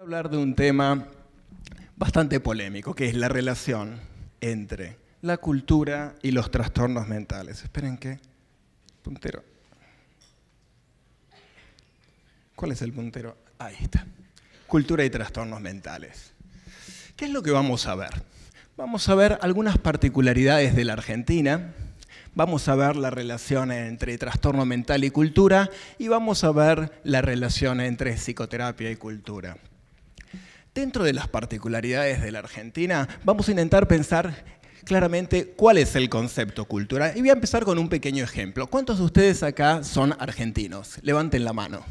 hablar de un tema bastante polémico, que es la relación entre la cultura y los trastornos mentales. Esperen que... Puntero. ¿Cuál es el puntero? Ahí está. Cultura y trastornos mentales. ¿Qué es lo que vamos a ver? Vamos a ver algunas particularidades de la Argentina, vamos a ver la relación entre trastorno mental y cultura y vamos a ver la relación entre psicoterapia y cultura. Dentro de las particularidades de la Argentina, vamos a intentar pensar claramente cuál es el concepto cultural. Y voy a empezar con un pequeño ejemplo. ¿Cuántos de ustedes acá son argentinos? Levanten la mano.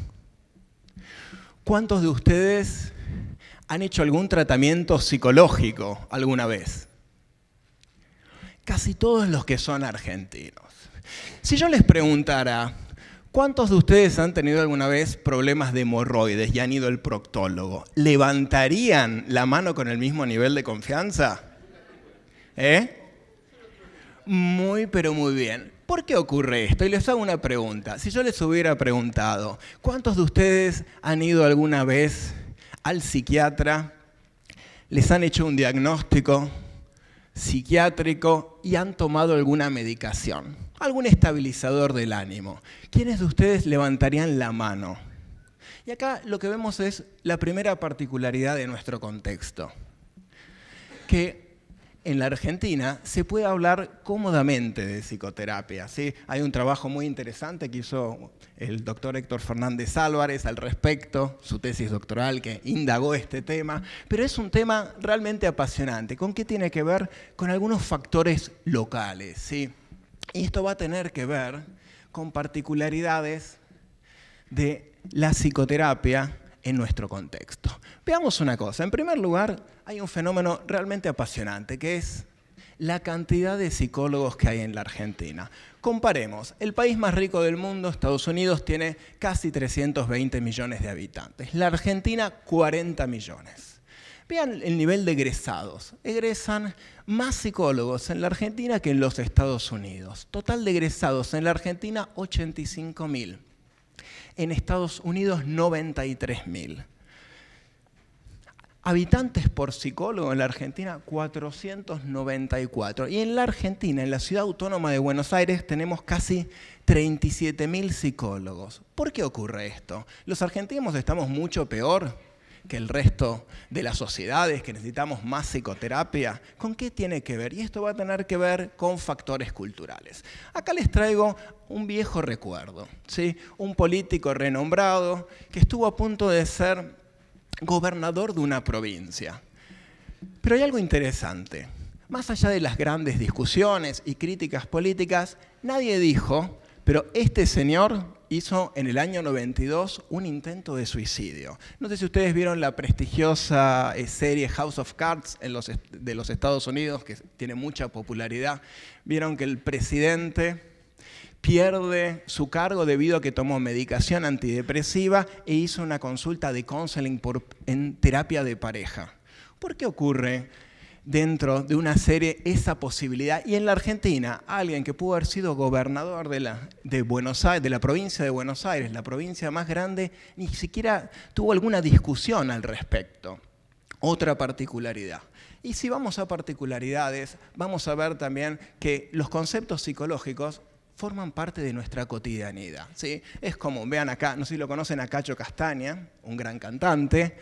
¿Cuántos de ustedes han hecho algún tratamiento psicológico alguna vez? Casi todos los que son argentinos. Si yo les preguntara, ¿Cuántos de ustedes han tenido alguna vez problemas de hemorroides y han ido al proctólogo? ¿Levantarían la mano con el mismo nivel de confianza? ¿Eh? Muy, pero muy bien. ¿Por qué ocurre esto? Y les hago una pregunta. Si yo les hubiera preguntado, ¿cuántos de ustedes han ido alguna vez al psiquiatra? ¿Les han hecho un diagnóstico psiquiátrico y han tomado alguna medicación? algún estabilizador del ánimo. ¿Quiénes de ustedes levantarían la mano? Y acá lo que vemos es la primera particularidad de nuestro contexto, que en la Argentina se puede hablar cómodamente de psicoterapia. ¿sí? Hay un trabajo muy interesante que hizo el doctor Héctor Fernández Álvarez al respecto, su tesis doctoral que indagó este tema, pero es un tema realmente apasionante. ¿Con qué tiene que ver? Con algunos factores locales. ¿sí? Y esto va a tener que ver con particularidades de la psicoterapia en nuestro contexto. Veamos una cosa. En primer lugar, hay un fenómeno realmente apasionante que es la cantidad de psicólogos que hay en la Argentina. Comparemos, el país más rico del mundo, Estados Unidos, tiene casi 320 millones de habitantes, la Argentina 40 millones. Vean el nivel de egresados. Egresan más psicólogos en la Argentina que en los Estados Unidos. Total de egresados en la Argentina, 85.000. En Estados Unidos, 93.000. Habitantes por psicólogo en la Argentina, 494. Y en la Argentina, en la ciudad autónoma de Buenos Aires, tenemos casi 37.000 psicólogos. ¿Por qué ocurre esto? ¿Los argentinos estamos mucho peor? que el resto de las sociedades, que necesitamos más psicoterapia. ¿Con qué tiene que ver? Y esto va a tener que ver con factores culturales. Acá les traigo un viejo recuerdo, un político renombrado que estuvo a punto de ser gobernador de una provincia. Pero hay algo interesante. Más allá de las grandes discusiones y críticas políticas, nadie dijo, pero este señor hizo en el año 92 un intento de suicidio. No sé si ustedes vieron la prestigiosa eh, serie House of Cards de los Estados Unidos, que tiene mucha popularidad. Vieron que el presidente pierde su cargo debido a que tomó medicación antidepresiva e hizo una consulta de counseling en terapia de pareja. ¿Por qué ocurre dentro de una serie esa posibilidad. Y en la Argentina, alguien que pudo haber sido gobernador de, la, de, Buenos Aires, de la provincia de Buenos Aires, la provincia más grande, ni siquiera tuvo alguna discusión al respecto. Otra particularidad. Y si vamos a particularidades, vamos a ver también que los conceptos psicológicos forman parte de nuestra cotidianidad. ¿sí? Es como, vean acá, no sé si lo conocen a Cacho Castaña, un gran cantante,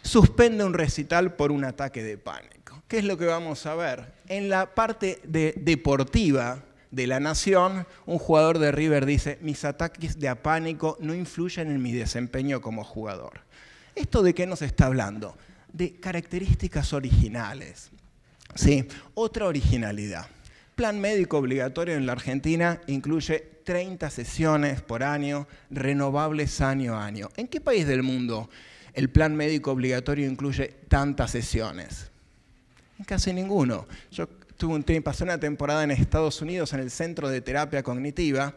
suspende un recital por un ataque de pánico. ¿qué es lo que vamos a ver? En la parte deportiva de la nación, un jugador de River dice, mis ataques de apánico no influyen en mi desempeño como jugador. ¿Esto de qué nos está hablando? De características originales. ¿sí? Otra originalidad. Plan médico obligatorio en la Argentina incluye 30 sesiones por año, renovables año a año. ¿En qué país del mundo el plan médico obligatorio incluye tantas sesiones? Casi ninguno. Yo tuve un tiempo, pasé una temporada en Estados Unidos en el Centro de Terapia Cognitiva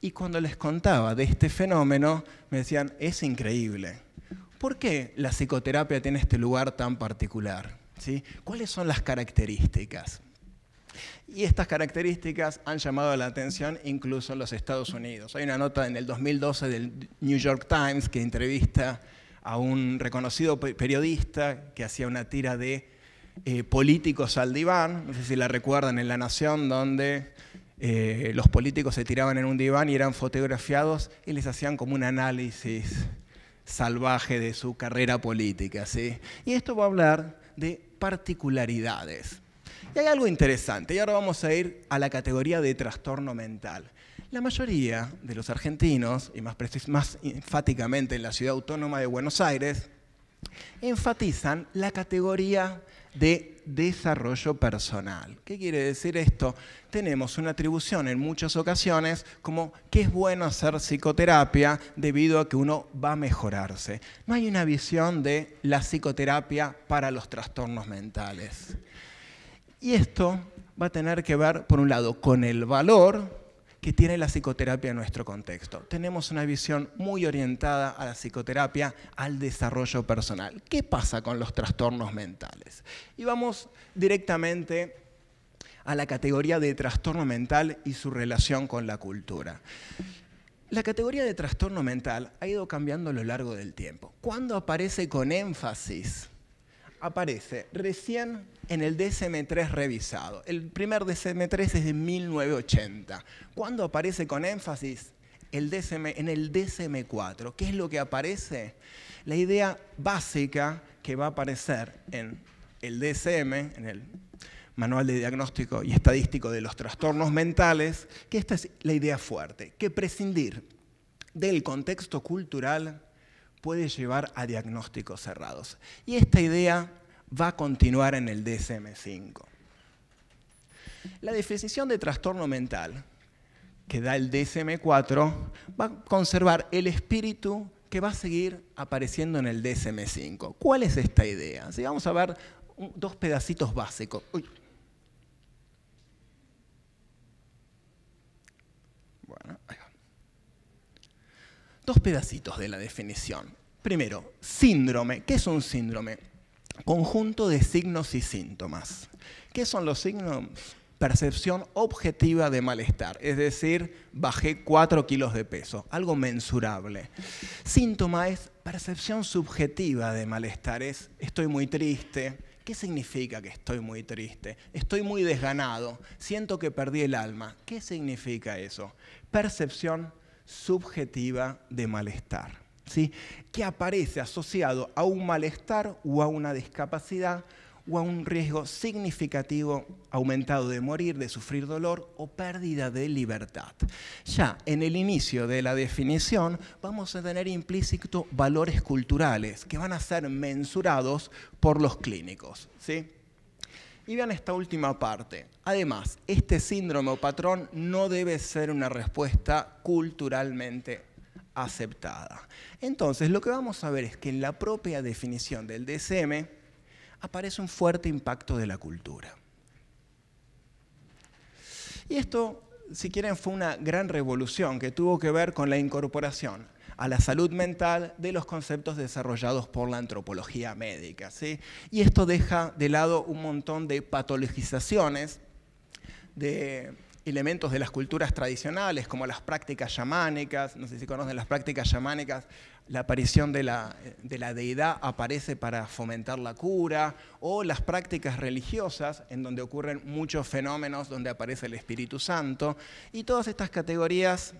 y cuando les contaba de este fenómeno me decían, es increíble. ¿Por qué la psicoterapia tiene este lugar tan particular? ¿Cuáles son las características? Y estas características han llamado la atención incluso en los Estados Unidos. Hay una nota en el 2012 del New York Times que entrevista a un reconocido periodista que hacía una tira de eh, políticos al diván, no sé si la recuerdan, en La Nación, donde eh, los políticos se tiraban en un diván y eran fotografiados y les hacían como un análisis salvaje de su carrera política. ¿sí? Y esto va a hablar de particularidades. Y hay algo interesante, y ahora vamos a ir a la categoría de trastorno mental. La mayoría de los argentinos, y más, más enfáticamente en la ciudad autónoma de Buenos Aires, enfatizan la categoría de desarrollo personal. ¿Qué quiere decir esto? Tenemos una atribución en muchas ocasiones como que es bueno hacer psicoterapia debido a que uno va a mejorarse. No hay una visión de la psicoterapia para los trastornos mentales. Y esto va a tener que ver, por un lado, con el valor que tiene la psicoterapia en nuestro contexto. Tenemos una visión muy orientada a la psicoterapia, al desarrollo personal. ¿Qué pasa con los trastornos mentales? Y vamos directamente a la categoría de trastorno mental y su relación con la cultura. La categoría de trastorno mental ha ido cambiando a lo largo del tiempo. ¿Cuándo aparece con énfasis? aparece recién en el DSM-3 revisado. El primer DSM-3 es de 1980. ¿Cuándo aparece con énfasis? El en el DSM-4. ¿Qué es lo que aparece? La idea básica que va a aparecer en el DSM, en el Manual de Diagnóstico y Estadístico de los Trastornos Mentales, que esta es la idea fuerte, que prescindir del contexto cultural puede llevar a diagnósticos cerrados. Y esta idea va a continuar en el DSM-5. La definición de trastorno mental que da el DSM-4 va a conservar el espíritu que va a seguir apareciendo en el DSM-5. ¿Cuál es esta idea? Si vamos a ver dos pedacitos básicos. Bueno, dos pedacitos de la definición. Primero, síndrome. ¿Qué es un síndrome? Conjunto de signos y síntomas. ¿Qué son los signos? Percepción objetiva de malestar, es decir, bajé 4 kilos de peso, algo mensurable. Síntoma es percepción subjetiva de malestar, es estoy muy triste, ¿Qué significa que estoy muy triste? Estoy muy desganado, siento que perdí el alma. ¿Qué significa eso? Percepción subjetiva de malestar, ¿sí? que aparece asociado a un malestar o a una discapacidad o a un riesgo significativo aumentado de morir, de sufrir dolor o pérdida de libertad. Ya en el inicio de la definición vamos a tener implícito valores culturales que van a ser mensurados por los clínicos. ¿sí? Y vean esta última parte. Además, este síndrome o patrón no debe ser una respuesta culturalmente aceptada. Entonces, lo que vamos a ver es que en la propia definición del DSM aparece un fuerte impacto de la cultura. Y esto, si quieren, fue una gran revolución que tuvo que ver con la incorporación a la salud mental de los conceptos desarrollados por la antropología médica. Y esto deja de lado un montón de patologizaciones de elementos de las culturas tradicionales, como las prácticas yamánicas, no sé si conocen las prácticas chamánicas, la aparición de la, de la, deidad aparece para fomentar la cura, o las prácticas religiosas, en donde ocurren muchos fenómenos donde aparece el Espíritu Santo, y todas estas categorías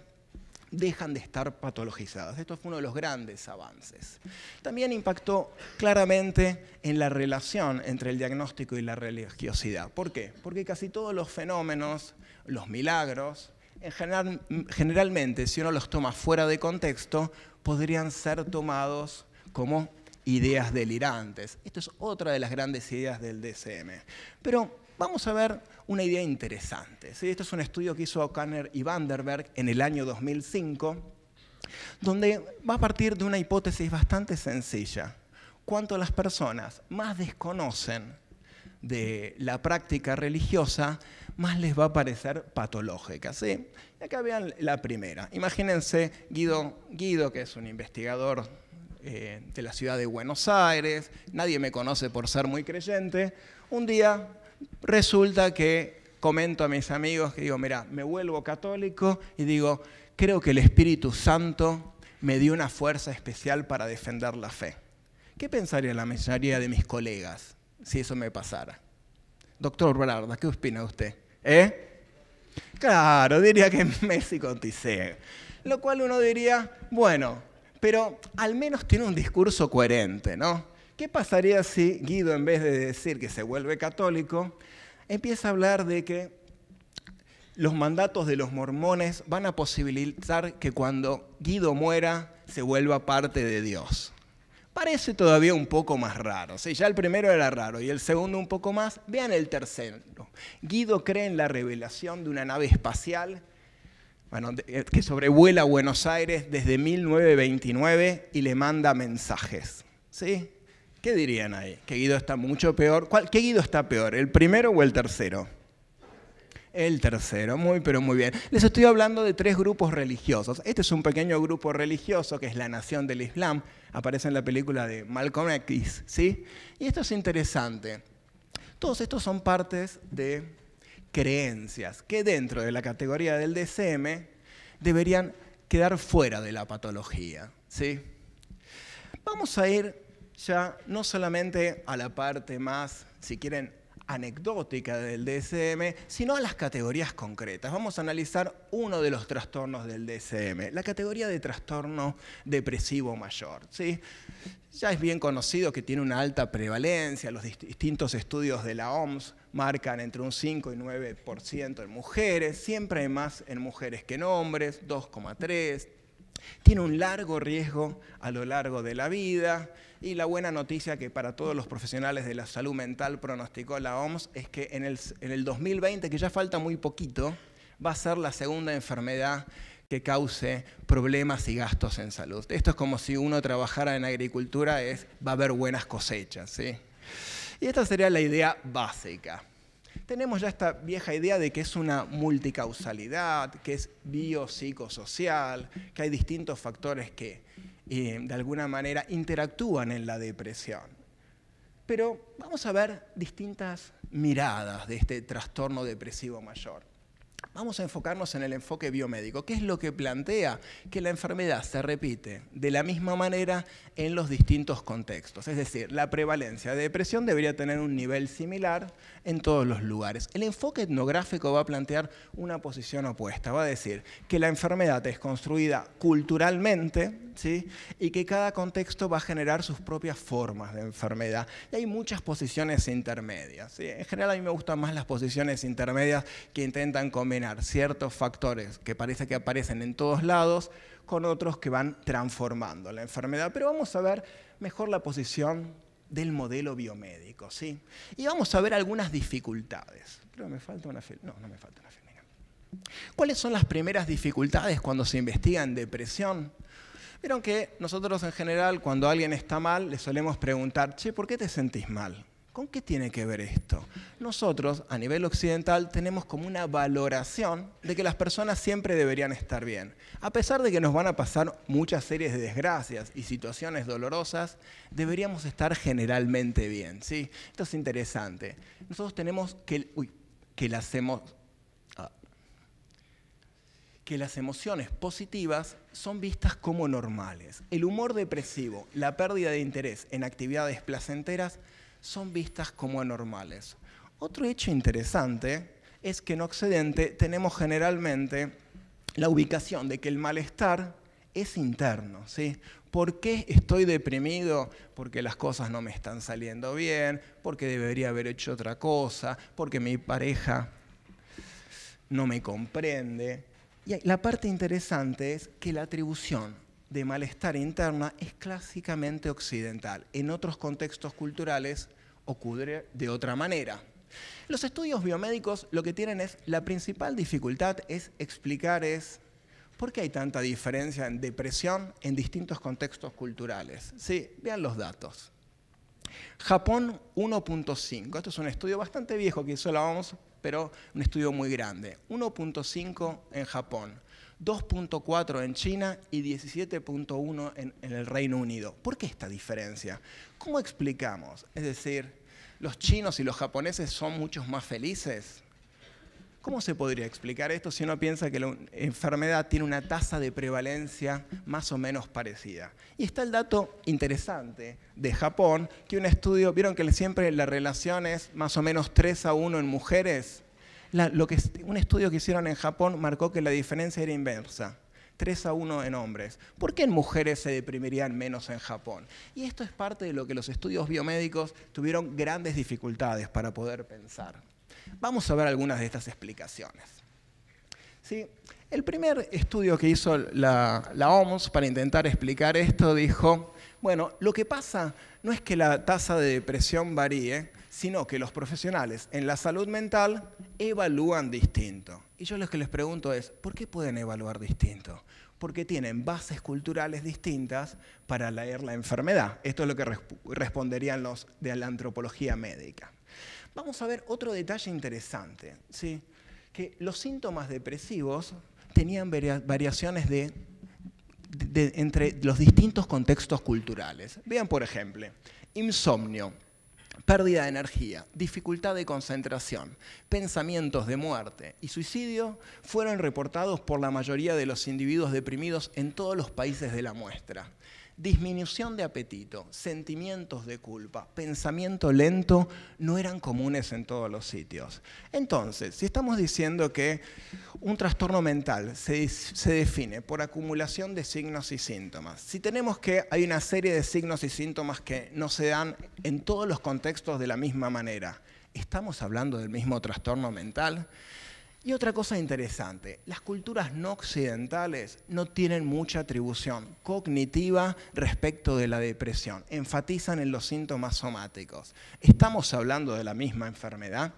dejan de estar patologizadas. Esto fue uno de los grandes avances. También impactó claramente en la relación entre el diagnóstico y la religiosidad. ¿Por qué? Porque casi todos los fenómenos, los milagros, en general, generalmente, si uno los toma fuera de contexto, podrían ser tomados como ideas delirantes. Esto es otra de las grandes ideas del DCM. Pero vamos a ver una idea interesante. Este Esto es un estudio que hizo O'Connor y Vanderberg en el año 2005, donde va a partir de una hipótesis bastante sencilla. Cuanto las personas más desconocen de la práctica religiosa, más les va a parecer patológica. ¿sí? Y acá vean la primera. Imagínense Guido, Guido que es un investigador eh, de la ciudad de Buenos Aires, nadie me conoce por ser muy creyente, un día Resulta que comento a mis amigos que digo, mira, me vuelvo católico y digo, creo que el Espíritu Santo me dio una fuerza especial para defender la fe. ¿Qué pensaría la mayoría de mis colegas si eso me pasara? Doctor Blarda, ¿qué opina usted? ¿Eh? Claro, diría que Messi con Lo cual uno diría, bueno, pero al menos tiene un discurso coherente, ¿no? ¿Qué pasaría si Guido, en vez de decir que se vuelve católico, empieza a hablar de que los mandatos de los mormones van a posibilitar que cuando Guido muera se vuelva parte de Dios? Parece todavía un poco más raro. Si ya el primero era raro y el segundo un poco más, vean el tercero. Guido cree en la revelación de una nave espacial eh, que sobrevuela Buenos Aires desde 1929 y le manda mensajes. ¿sí? ¿Qué dirían ahí? ¿Qué Guido está mucho peor? ¿Cuál, ¿Qué Guido está peor? ¿El primero o el tercero? El tercero, muy pero muy bien. Les estoy hablando de tres grupos religiosos. Este es un pequeño grupo religioso que es la nación del Islam. Aparece en la película de Malcolm X, ¿sí? Y esto es interesante. Todos estos son partes de creencias que dentro de la categoría del DCM deberían quedar fuera de la patología, ¿sí? Vamos a ir ya no solamente a la parte más, si quieren, anecdótica del DSM, sino a las categorías concretas. Vamos a analizar uno de los trastornos del DSM, la categoría de trastorno depresivo mayor. ¿sí? Ya es bien conocido que tiene una alta prevalencia, los distintos estudios de la OMS marcan entre un 5 y 9% en mujeres, siempre hay más en mujeres que en hombres, 2,3, tiene un largo riesgo a lo largo de la vida y la buena noticia que para todos los profesionales de la salud mental pronosticó la OMS es que en el, 2020, que ya falta muy poquito, va a ser la segunda enfermedad que cause problemas y gastos en salud. Esto es como si uno trabajara en agricultura, es, va a haber buenas cosechas. ¿sí? Y esta sería la idea básica tenemos ya esta vieja idea de que es una multicausalidad, que es biopsicosocial, que hay distintos factores que eh, de alguna manera interactúan en la depresión. Pero vamos a ver distintas miradas de este trastorno depresivo mayor. Vamos a enfocarnos en el enfoque biomédico. ¿Qué es lo que plantea? Que la enfermedad se repite de la misma manera en los distintos contextos. Es decir, la prevalencia de depresión debería tener un nivel similar en todos los lugares. El enfoque etnográfico va a plantear una posición opuesta. Va a decir que la enfermedad es construida culturalmente ¿sí? y que cada contexto va a generar sus propias formas de enfermedad. Y hay muchas posiciones intermedias. En general a mí me gustan más las posiciones intermedias que intentan ciertos factores que parece que aparecen en todos lados con otros que van transformando la enfermedad. Pero vamos a ver mejor la posición del modelo biomédico, ¿sí? Y vamos a ver algunas dificultades. Pero me falta una No, no me falta una ¿Cuáles son las primeras dificultades cuando se investiga en depresión? Vieron que nosotros en general, cuando alguien está mal, le solemos preguntar, che, ¿por qué te sentís mal? ¿Con qué tiene que ver esto? Nosotros, a nivel occidental, tenemos como una valoración de que las personas siempre deberían estar bien. A pesar de que nos van a pasar muchas series de desgracias y situaciones dolorosas, deberíamos estar generalmente bien, ¿sí? Esto es interesante. Nosotros tenemos que... que las, ah, que las emociones positivas son vistas como normales. El humor depresivo, la pérdida de interés en actividades placenteras son vistas como anormales. Otro hecho interesante es que en Occidente tenemos generalmente la ubicación de que el malestar es interno, ¿sí? ¿Por qué estoy deprimido? Porque las cosas no me están saliendo bien, porque debería haber hecho otra cosa, porque mi pareja no me comprende. Y la parte interesante es que la atribución de malestar interna es clásicamente occidental. En otros contextos culturales ocurre de otra manera. Los estudios biomédicos lo que tienen es, la principal dificultad es explicar es por qué hay tanta diferencia en depresión en distintos contextos culturales. Sí, vean los datos. Japón 1.5, esto es un estudio bastante viejo que hizo la OMS, pero un estudio muy grande. 1.5 en Japón. 2.4 en China y 17.1 en, el Reino Unido. ¿Por qué esta diferencia? ¿Cómo explicamos? Es decir, ¿los chinos y los japoneses son muchos más felices? ¿Cómo se podría explicar esto si uno piensa que la enfermedad tiene una tasa de prevalencia más o menos parecida? Y está el dato interesante de Japón, que un estudio, vieron que siempre la relación es más o menos 3 a 1 en mujeres lo que, un estudio que hicieron en Japón marcó que la diferencia era inversa. 3 a 1 en hombres. ¿Por qué en mujeres se deprimirían menos en Japón? Y esto es parte de lo que los estudios biomédicos tuvieron grandes dificultades para poder pensar. Vamos a ver algunas de estas explicaciones. ¿Sí? El primer estudio que hizo la, la OMS para intentar explicar esto dijo, bueno, lo que pasa no es que la tasa de depresión varíe, sino que los profesionales en la salud mental evalúan distinto. Y yo lo que les pregunto es, ¿por qué pueden evaluar distinto? Porque tienen bases culturales distintas para leer la enfermedad. Esto es lo que responderían los de la antropología médica. Vamos a ver otro detalle interesante, ¿sí? que los síntomas depresivos tenían variaciones entre los distintos contextos culturales. Vean, por ejemplo, insomnio pérdida de energía, dificultad de concentración, pensamientos de muerte y suicidio fueron reportados por la mayoría de los individuos deprimidos en todos los países de la muestra. Disminución de apetito, sentimientos de culpa, pensamiento lento no eran comunes en todos los sitios. Entonces, si estamos diciendo que un trastorno mental se, define por acumulación de signos y síntomas, si tenemos que hay una serie de signos y síntomas que no se dan en todos los contextos de la misma manera, ¿estamos hablando del mismo trastorno mental? Y otra cosa interesante, las culturas no occidentales no tienen mucha atribución cognitiva respecto de la depresión, enfatizan en los síntomas somáticos. ¿Estamos hablando de la misma enfermedad?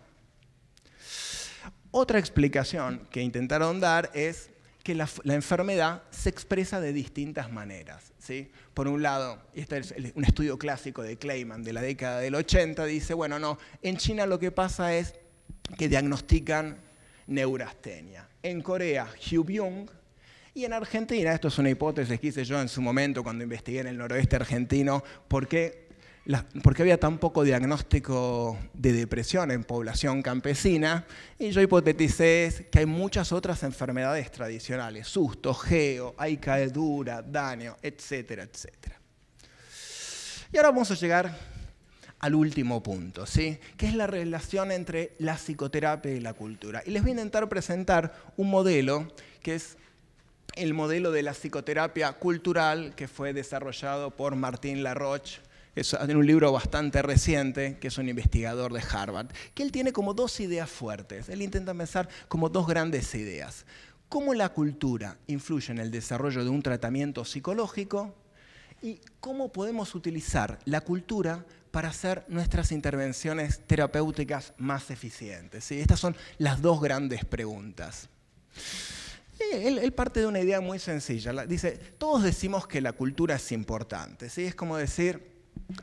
Otra explicación que intentaron dar es que la, enfermedad se expresa de distintas maneras. ¿sí? Por un lado, este es un estudio clásico de Clayman de la década del 80, dice, bueno, no, en China lo que pasa es que diagnostican neurastenia. En Corea, Byung. Y en Argentina, esto es una hipótesis que hice yo en su momento cuando investigué en el noroeste argentino, porque había tan poco diagnóstico de depresión en población campesina. Y yo hipoteticé que hay muchas otras enfermedades tradicionales, susto, geo, hay caedura, daño, etcétera, etcétera. Y ahora vamos a llegar al último punto, ¿sí? que es la relación entre la psicoterapia y la cultura. Y les voy a intentar presentar un modelo que es el modelo de la psicoterapia cultural que fue desarrollado por Martín Laroche, en un libro bastante reciente, que es un investigador de Harvard, que él tiene como dos ideas fuertes. Él intenta pensar como dos grandes ideas. Cómo la cultura influye en el desarrollo de un tratamiento psicológico y cómo podemos utilizar la cultura para hacer nuestras intervenciones terapéuticas más eficientes? Estas son las dos grandes preguntas. Él, parte de una idea muy sencilla. Dice, todos decimos que la cultura es importante. ¿sí? Es como decir,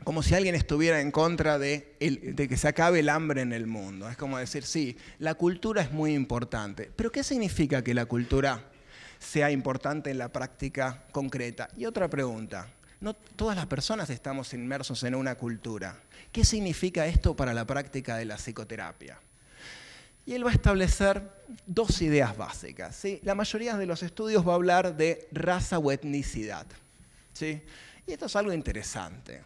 como si alguien estuviera en contra de, que se acabe el hambre en el mundo. Es como decir, sí, la cultura es muy importante. Pero ¿qué significa que la cultura sea importante en la práctica concreta? Y otra pregunta, no todas las personas estamos inmersos en una cultura. ¿Qué significa esto para la práctica de la psicoterapia? Y él va a establecer dos ideas básicas. ¿sí? La mayoría de los estudios va a hablar de raza o etnicidad. ¿sí? Y esto es algo interesante.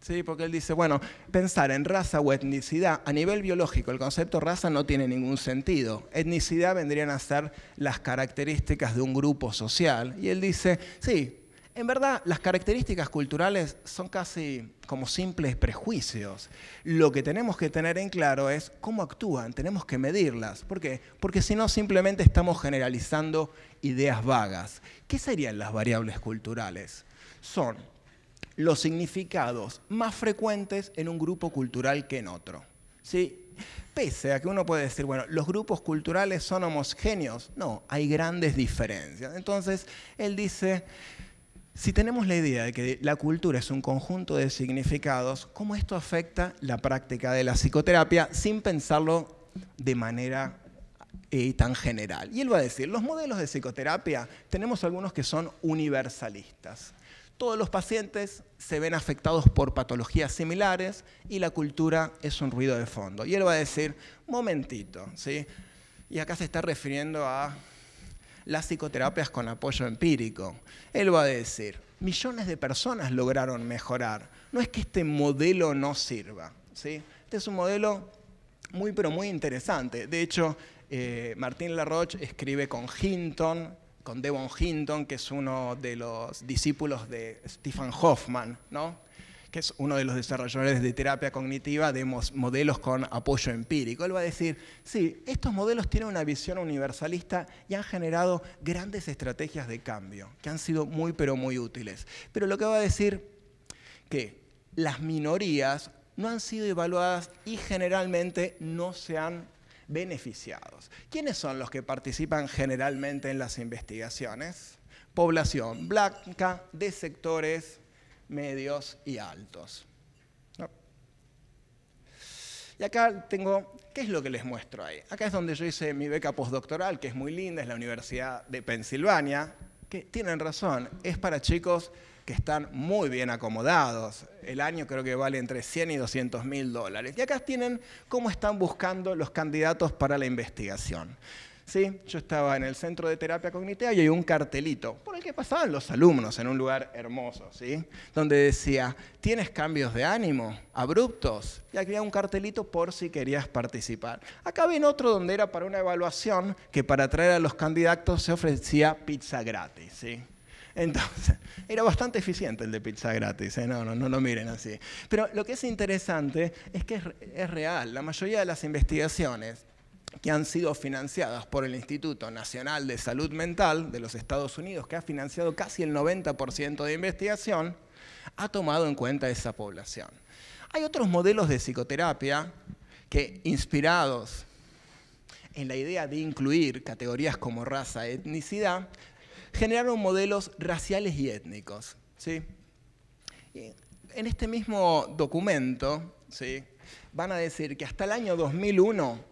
¿sí? Porque él dice, bueno, pensar en raza o etnicidad a nivel biológico, el concepto raza no tiene ningún sentido. Etnicidad vendrían a ser las características de un grupo social. Y él dice, sí, en verdad, las características culturales son casi como simples prejuicios. Lo que tenemos que tener en claro es cómo actúan, tenemos que medirlas. ¿Por qué? Porque si no, simplemente estamos generalizando ideas vagas. ¿Qué serían las variables culturales? Son los significados más frecuentes en un grupo cultural que en otro. ¿Sí? Pese a que uno puede decir, bueno, los grupos culturales son homogéneos, no, hay grandes diferencias. Entonces, él dice, si tenemos la idea de que la cultura es un conjunto de significados, ¿cómo esto afecta la práctica de la psicoterapia sin pensarlo de manera eh, tan general? Y él va a decir, los modelos de psicoterapia tenemos algunos que son universalistas. Todos los pacientes se ven afectados por patologías similares y la cultura es un ruido de fondo. Y él va a decir, momentito, ¿sí? Y acá se está refiriendo a las psicoterapias con apoyo empírico. Él va a decir, millones de personas lograron mejorar. No es que este modelo no sirva. ¿sí? Este es un modelo muy, pero muy interesante. De hecho, eh, Martín Laroche escribe con Hinton, con Devon Hinton, que es uno de los discípulos de Stephen Hoffman, ¿no? que es uno de los desarrolladores de terapia cognitiva de modelos con apoyo empírico. Él va a decir, sí, estos modelos tienen una visión universalista y han generado grandes estrategias de cambio, que han sido muy, pero muy útiles. Pero lo que va a decir que las minorías no han sido evaluadas y generalmente no se han beneficiado. ¿Quiénes son los que participan generalmente en las investigaciones? Población blanca de sectores medios y altos. Y acá tengo, ¿qué es lo que les muestro ahí? Acá es donde yo hice mi beca postdoctoral, que es muy linda, es la Universidad de Pensilvania, que tienen razón, es para chicos que están muy bien acomodados. El año creo que vale entre 100 y 200 mil dólares. Y acá tienen cómo están buscando los candidatos para la investigación. ¿sí? Yo estaba en el centro de terapia cognitiva y hay un cartelito por el que pasaban los alumnos en un lugar hermoso, ¿sí? Donde decía, ¿tienes cambios de ánimo? Abruptos. Y había un cartelito por si querías participar. Acá ven otro donde era para una evaluación que para atraer a los candidatos se ofrecía pizza gratis, Entonces, era bastante eficiente el de pizza gratis, ¿eh? no, no, no lo miren así. Pero lo que es interesante es que es real. La mayoría de las investigaciones que han sido financiadas por el Instituto Nacional de Salud Mental de los Estados Unidos, que ha financiado casi el 90% de investigación, ha tomado en cuenta esa población. Hay otros modelos de psicoterapia que, inspirados en la idea de incluir categorías como raza, e etnicidad, generaron modelos raciales y étnicos. ¿sí? en este mismo documento ¿sí? van a decir que hasta el año 2001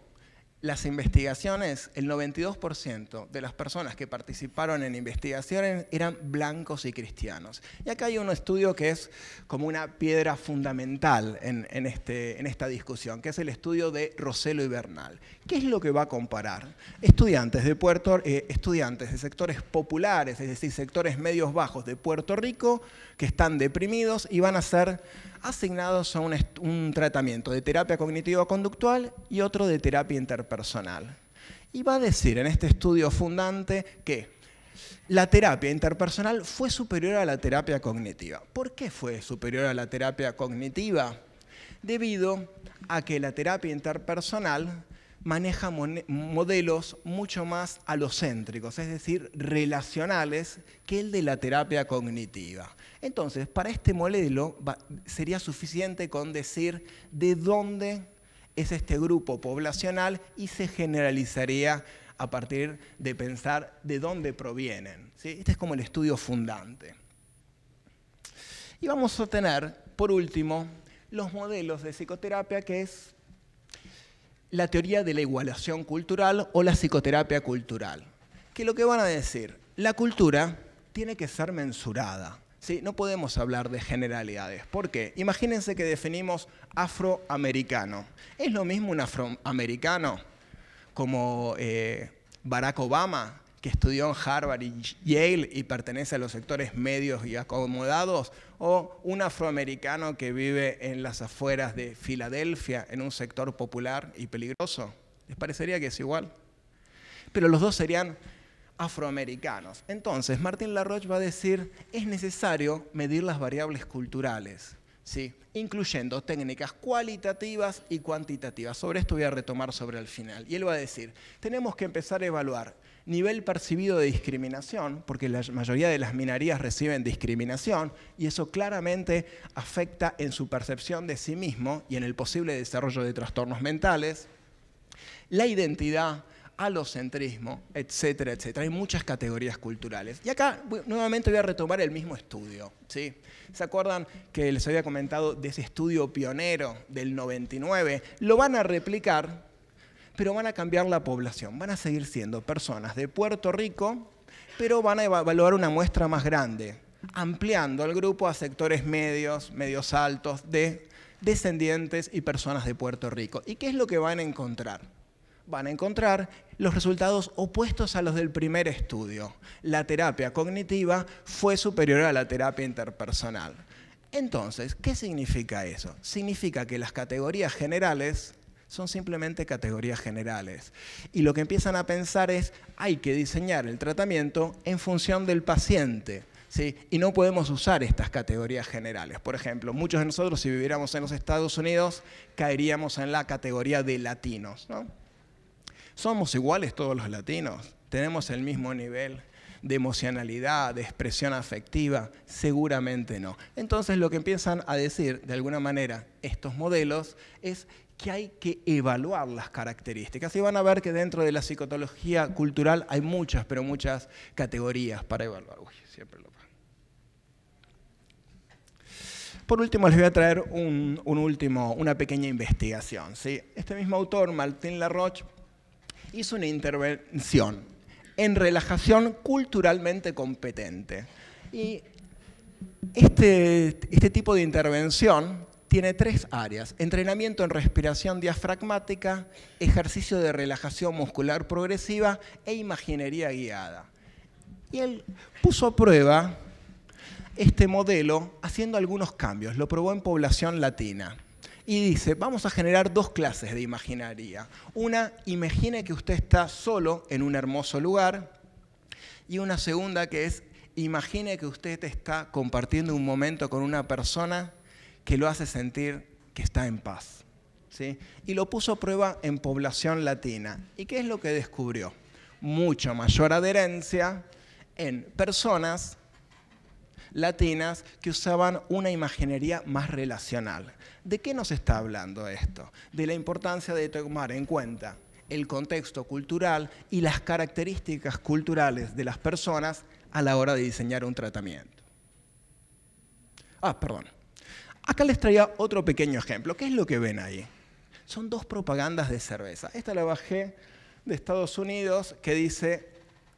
las investigaciones, el 92% de las personas que participaron en investigaciones eran blancos y cristianos. Y acá hay un estudio que es como una piedra fundamental en, este, esta discusión, que es el estudio de Roselo y Bernal. ¿Qué es lo que va a comparar? Estudiantes de, Puerto, eh, estudiantes de sectores populares, es decir, sectores medios bajos de Puerto Rico, que están deprimidos y van a ser asignados a un, tratamiento de terapia cognitiva conductual y otro de terapia interpersonal personal Y va a decir en este estudio fundante que la terapia interpersonal fue superior a la terapia cognitiva. ¿Por qué fue superior a la terapia cognitiva? Debido a que la terapia interpersonal maneja modelos mucho más alocéntricos, es decir, relacionales, que el de la terapia cognitiva. Entonces, para este modelo sería suficiente con decir de dónde es este grupo poblacional y se generalizaría a partir de pensar de dónde provienen. Este es como el estudio fundante. Y vamos a tener, por último, los modelos de psicoterapia, que es la teoría de la igualación cultural o la psicoterapia cultural, que lo que van a decir, la cultura tiene que ser mensurada. ¿sí? no podemos hablar de generalidades. ¿Por qué? Imagínense que definimos afroamericano. ¿Es lo mismo un afroamericano como eh, Barack Obama, que estudió en Harvard y Yale y pertenece a los sectores medios y acomodados, o un afroamericano que vive en las afueras de Filadelfia, en un sector popular y peligroso? ¿Les parecería que es igual? Pero los dos serían afroamericanos. Entonces, Martin Laroche va a decir, es necesario medir las variables culturales, ¿sí? incluyendo técnicas cualitativas y cuantitativas. Sobre esto voy a retomar sobre el final. Y él va a decir, tenemos que empezar a evaluar nivel percibido de discriminación, porque la mayoría de las minorías reciben discriminación, y eso claramente afecta en su percepción de sí mismo y en el posible desarrollo de trastornos mentales, la identidad, alocentrismo, etcétera, etcétera. Hay muchas categorías culturales. Y acá nuevamente voy a retomar el mismo estudio. ¿sí? ¿Se acuerdan que les había comentado de ese estudio pionero del 99? Lo van a replicar, pero van a cambiar la población. Van a seguir siendo personas de Puerto Rico, pero van a evaluar una muestra más grande, ampliando el grupo a sectores medios, medios altos, de descendientes y personas de Puerto Rico. ¿Y qué es lo que van a encontrar? van a encontrar los resultados opuestos a los del primer estudio. La terapia cognitiva fue superior a la terapia interpersonal. Entonces, ¿qué significa eso? Significa que las categorías generales son simplemente categorías generales. Y lo que empiezan a pensar es, hay que diseñar el tratamiento en función del paciente. ¿Sí? Y no podemos usar estas categorías generales. Por ejemplo, muchos de nosotros si viviéramos en los Estados Unidos caeríamos en la categoría de latinos. ¿no? Somos iguales todos los latinos, tenemos el mismo nivel de emocionalidad, de expresión afectiva, seguramente no. Entonces lo que empiezan a decir, de alguna manera, estos modelos es que hay que evaluar las características. Y van a ver que dentro de la psicotología cultural hay muchas, pero muchas categorías para evaluar. Uy, siempre lo por último les voy a traer un, último, una pequeña investigación. Este mismo autor, Martín Larroche, hizo una intervención en relajación culturalmente competente. Y este, este tipo de intervención tiene tres áreas, entrenamiento en respiración diafragmática, ejercicio de relajación muscular progresiva e imaginería guiada. Y él puso a prueba este modelo haciendo algunos cambios, lo probó en población latina y dice, vamos a generar dos clases de imaginaría. Una, imagine que usted está solo en un hermoso lugar, y una segunda que es, imagine que usted está compartiendo un momento con una persona que lo hace sentir que está en paz. ¿sí? Y lo puso a prueba en población latina. ¿Y qué es lo que descubrió? Mucha mayor adherencia en personas latinas que usaban una imaginería más relacional. ¿De qué nos está hablando esto? De la importancia de tomar en cuenta el contexto cultural y las características culturales de las personas a la hora de diseñar un tratamiento. Ah, perdón. Acá les traía otro pequeño ejemplo. ¿Qué es lo que ven ahí? Son dos propagandas de cerveza. Esta la bajé de Estados Unidos que dice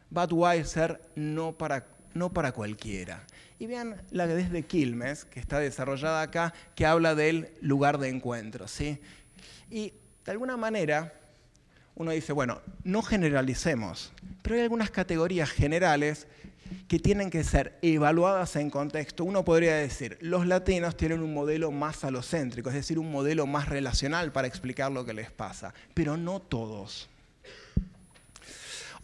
Budweiser no para no para cualquiera. Y vean la que desde Quilmes, que está desarrollada acá, que habla del lugar de encuentro. ¿sí? Y de alguna manera uno dice, bueno, no generalicemos, pero hay algunas categorías generales que tienen que ser evaluadas en contexto. Uno podría decir, los latinos tienen un modelo más alocéntrico, es decir, un modelo más relacional para explicar lo que les pasa, pero no todos.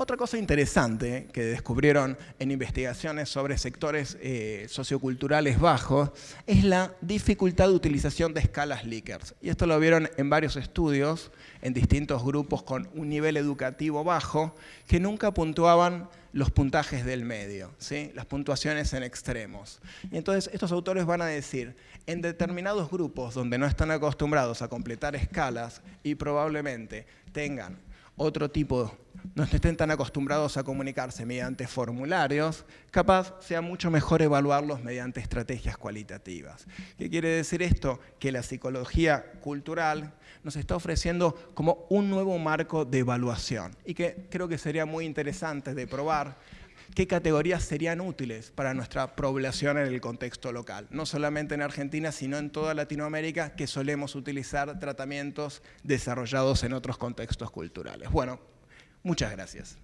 Otra cosa interesante que descubrieron en investigaciones sobre sectores eh, socioculturales bajos es la dificultad de utilización de escalas Likert. Y esto lo vieron en varios estudios, en distintos grupos con un nivel educativo bajo, que nunca puntuaban los puntajes del medio, ¿sí? las puntuaciones en extremos. Y entonces estos autores van a decir, en determinados grupos donde no están acostumbrados a completar escalas y probablemente tengan otro tipo, no estén tan acostumbrados a comunicarse mediante formularios, capaz sea mucho mejor evaluarlos mediante estrategias cualitativas. ¿Qué quiere decir esto? Que la psicología cultural nos está ofreciendo como un nuevo marco de evaluación y que creo que sería muy interesante de probar qué categorías serían útiles para nuestra población en el contexto local, no solamente en Argentina, sino en toda Latinoamérica, que solemos utilizar tratamientos desarrollados en otros contextos culturales. Bueno, muchas gracias.